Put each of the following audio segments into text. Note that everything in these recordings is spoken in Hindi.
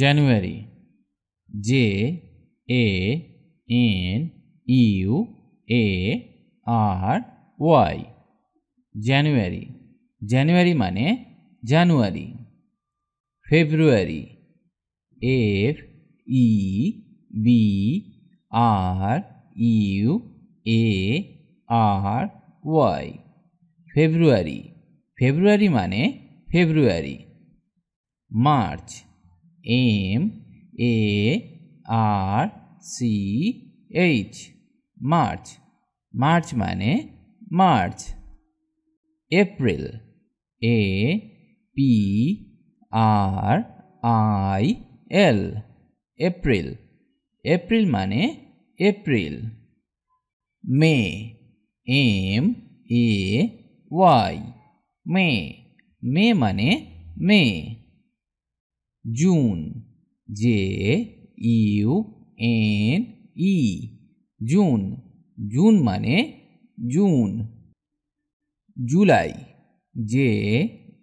January J A N U A R Y January January माने January February F E B R U A R Y February February माने February March M A R C H March March माने March April A P R I L April April माने April may M A Y मे मे माने मे जून जे you N E June June माने June July J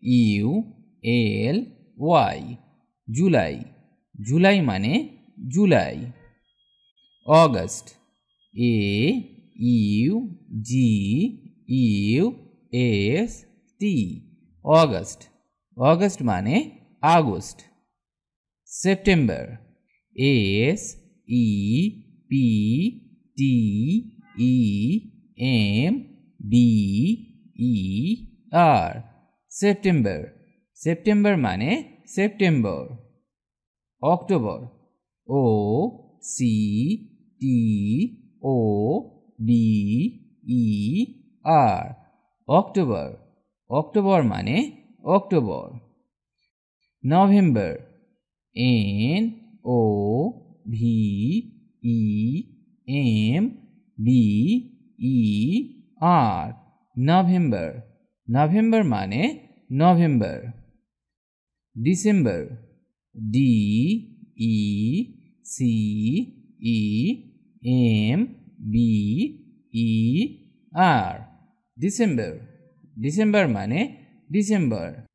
U L Y July July माने July August A U G U S T August August माने August September S E P T E M B E R September September মানে September October O C T O B E R October October মানে October November N O V E M B E R November November মানে November December D E C E M B E R December December মানে ডিসেম্বর